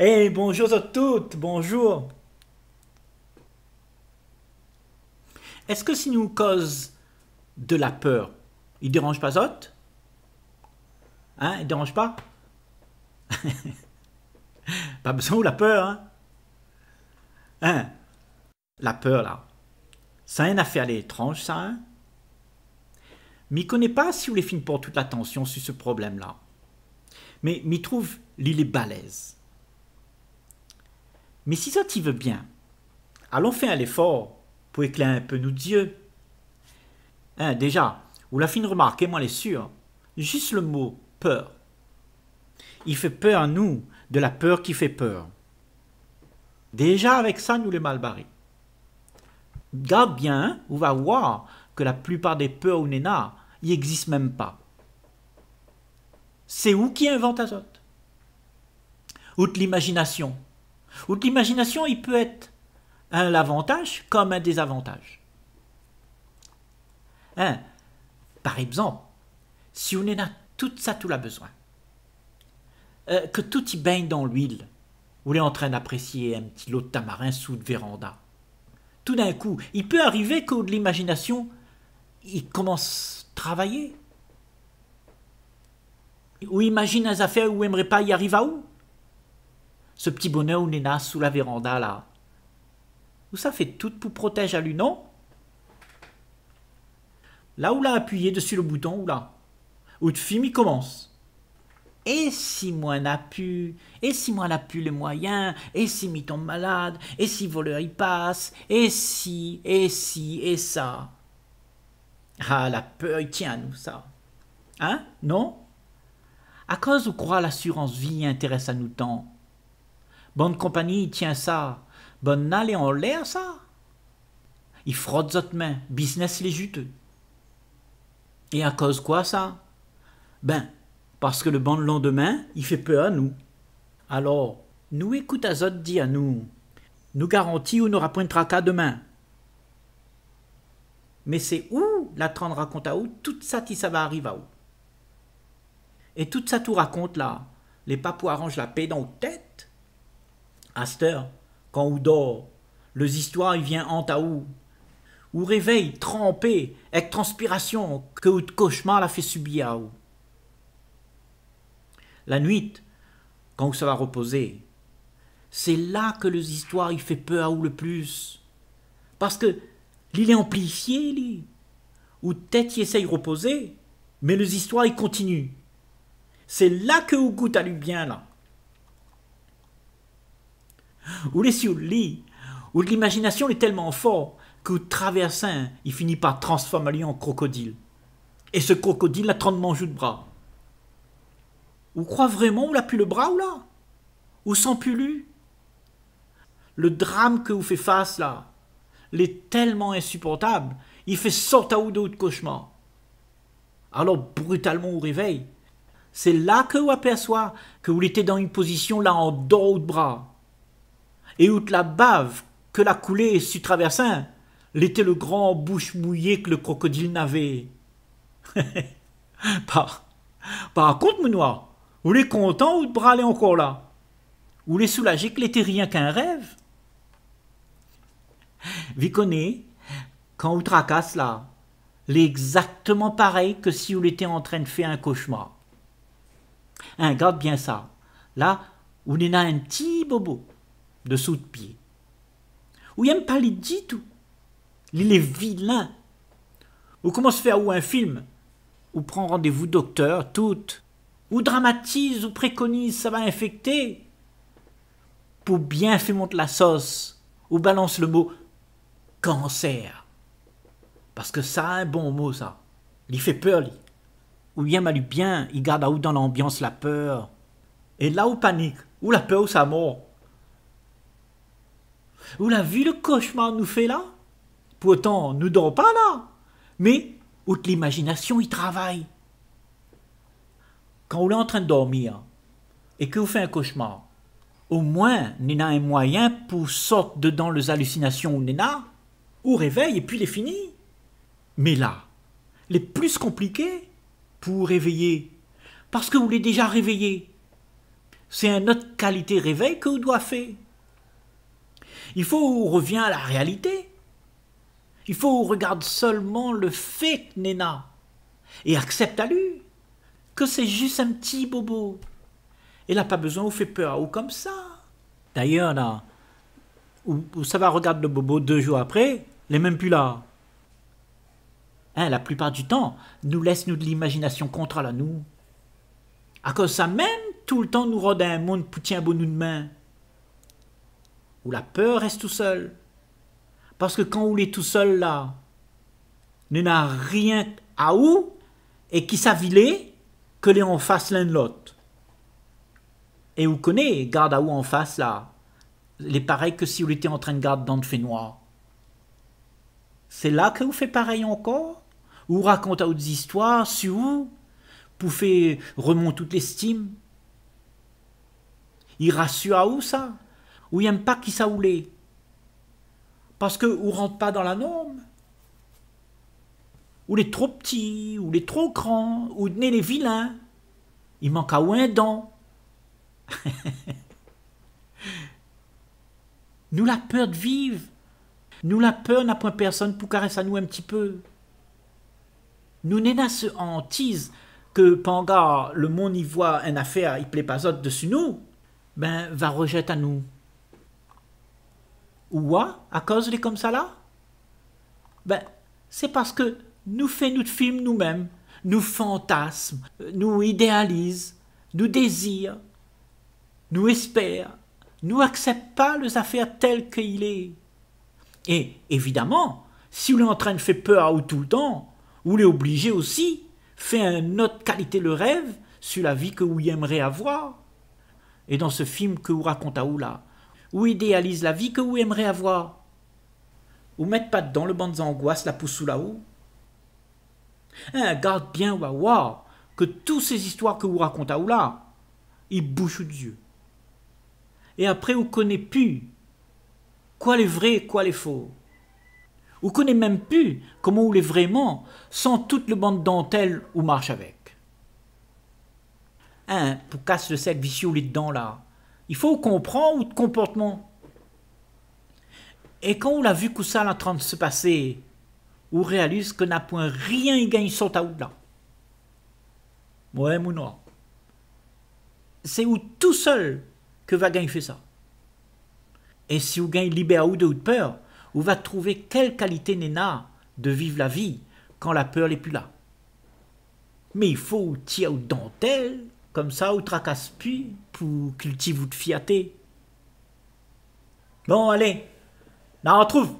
Hey, eh, bonjour à toutes, bonjour. Est-ce que si nous cause de la peur, il dérange pas Zot Hein, il dérange pas Pas besoin de la peur, hein Hein La peur, là. Ça a rien à ça, hein M'y connais pas si vous les films pour toute l'attention sur ce problème-là. Mais m'y trouve l'île est balèze. Mais si ça t'y veut bien, allons faire l'effort pour éclairer un peu nos yeux. Hein, déjà, ou la fine remarque, et moi les sûr, juste le mot peur. Il fait peur à nous, de la peur qui fait peur. Déjà avec ça, nous les mal barrés. Garde bien, hein, on va voir que la plupart des peurs ou Nena n'y existent même pas. C'est où qui invente Azote de l'imagination, ou de l'imagination, il peut être un avantage comme un désavantage. Hein? Par exemple, si on a tout ça, tout l'a besoin, euh, que tout y baigne dans l'huile, on est en train d'apprécier un petit lot de tamarin sous de véranda. Tout d'un coup, il peut arriver qu'au de l'imagination, il commence à travailler. Ou imagine un affaires où il n'aimerait pas y arriver à où ce petit bonnet où nena sous la véranda, là. Où ça fait tout pour protéger à lui, non Là où l'a appuyé dessus le bouton, ou là Où de film, il commence. Et si moi n'a pu Et si moi n'a plus les moyens Et si m'y tombe malade Et si voleur y passe Et si, et si, et ça Ah, la peur, il tient à nous, ça. Hein Non À cause ou croit l'assurance vie intéresse à nous tant Bonne compagnie, tient ça. Bonne allée en l'air, ça. Il frotte zot main, business les juteux. Et à cause quoi, ça Ben, parce que le bon lendemain, il fait peu à nous. Alors, nous écoute à dit à nous. Nous garantit ou n'aura point de demain. Mais c'est où la trente raconte à où tout ça qui ça va arriver à où. Et tout ça tout raconte là. Les papous arrangent la paix dans nos têtes. Aster, quand ou dort, les histoires viennent vient en taou. Ou réveille trempé, avec transpiration, que ou cauchemar la fait subir à ou. La nuit, quand ça va reposer, c'est là que les histoires y fait peu à ou le plus. Parce que l'île est amplifiée, l'île. Ou tête y essaye reposer, mais les histoires y continuent. C'est là que ou goûte à lui bien, là ou les sur lit, où l'imagination est tellement forte que traversin, il finit par transformer lui en crocodile. Et ce crocodile a 30 manches de bras. Ou croit vraiment où l'a pu le bras ou là Ou sans pulu Le drame que vous fait face là, il est tellement insupportable, il fait à ou de cauchemar Alors brutalement vous réveil, c'est là que vous aperçoit que vous l'étiez dans une position là en dos de bras et out la bave que la coulée su traversin, l'était le grand bouche mouillée que le crocodile n'avait. par, par contre, mon noir, ou les content ou de braler encore là Ou les soulagé que l'était rien qu'un rêve Viconné, quand vous tracasse là, l'est exactement pareil que si vous l'était en train de faire un cauchemar. Un hein, garde bien ça. Là, on est un petit bobo dessous de pied. Ou il aime pas les dit tout. Il est vilain. Ou comment se faire ou un film Ou prend rendez-vous docteur, tout. Ou dramatise ou préconise, ça va infecter. Pour bien faire monter la sauce, ou balance le mot cancer. Parce que ça a un bon mot, ça. Il fait peur, lui. Ou bien malu bien, il garde à ou dans l'ambiance la peur. Et là où panique, ou la peur ou sa mort. Vous l'avez vu le cauchemar nous fait là Pourtant, nous dormons pas là. Mais, outre l'imagination, il travaille. Quand on est en train de dormir et que vous faites un cauchemar, au moins, Nena a un moyen pour sortir dedans les hallucinations où Nena, ou réveille et puis les est fini. Mais là, les plus compliqué pour réveiller, parce que vous l'avez déjà réveillé. C'est une autre qualité réveil que vous doit faire. Il faut qu'on revient à la réalité. Il faut qu'on regarde seulement le fait, Nena, et accepte à lui que c'est juste un petit bobo. Et n'a pas besoin ou fait peur ou comme ça. D'ailleurs, là, où, ça va regarder le bobo deux jours après, les même plus là. Hein, la plupart du temps, nous laisse nous de l'imagination contre à nous. À cause ça même, tout le temps nous rôde un monde poutin bon nous de main la peur reste tout seul. Parce que quand on est tout seul là, ne n'a rien à où et qui s'avilait que les en face l'un de l'autre. Et vous connaît, garde à où en face là. Les pareil que si vous étiez en train de garder dans le fait noir. C'est là que vous faites pareil encore Ou racontez des histoires sur vous Pour faire remonter toute l'estime Il rassure à où ça ou n'aime pas qui ça voulait. Parce que ne rentre pas dans la norme. Ou les trop petits, ou les trop grands, ou il les vilains. Il manque à ou un dent. nous la peur de vivre. Nous la peur n'a point personne pour caresser à nous un petit peu. Nous n'est pas ce hantise que pendant le monde y voit une affaire, il plaît pas autre dessus nous, ben va rejeter à nous. Ouah, à cause de comme ça là Ben, c'est parce que nous faisons notre film nous-mêmes, nous fantasmes, nous idéalisons, nous désirons, nous espérons, nous acceptons pas les affaires telles qu'il est. Et évidemment, si on est en train de faire peur à vous tout le temps, vous est obligé aussi faire une autre qualité le rêve sur la vie que vous aimeriez avoir. Et dans ce film que vous racontez à vous là, ou idéalise la vie que vous aimeriez avoir. Ou mettez pas dedans le banc angoisses, la pousse sous la haut. Hein, garde bien que toutes ces histoires que vous racontez à là, ils bouchent Dieu. Et après, vous connaissez plus quoi les vrai quoi les faux. Vous connaissez même plus comment vous les vraiment sans toute le bande dentelle ou marche avec. Hein, pour casse le sec vicieux les dedans là. Il faut comprendre votre comportement. Et quand on a vu que ça est en train de se passer, on réalise que n'a point rien gagné sur ta là. Ouais, ou noir. C'est où tout seul que va gagner fait ça. Et si vous gagne libère ou de peur, vous va trouver quelle qualité pas de vivre la vie quand la peur n'est plus là. Mais il faut tirer aux dentelle comme ça, ou tracasse puis pour cultiver de fiaté. Bon, allez, là on trouve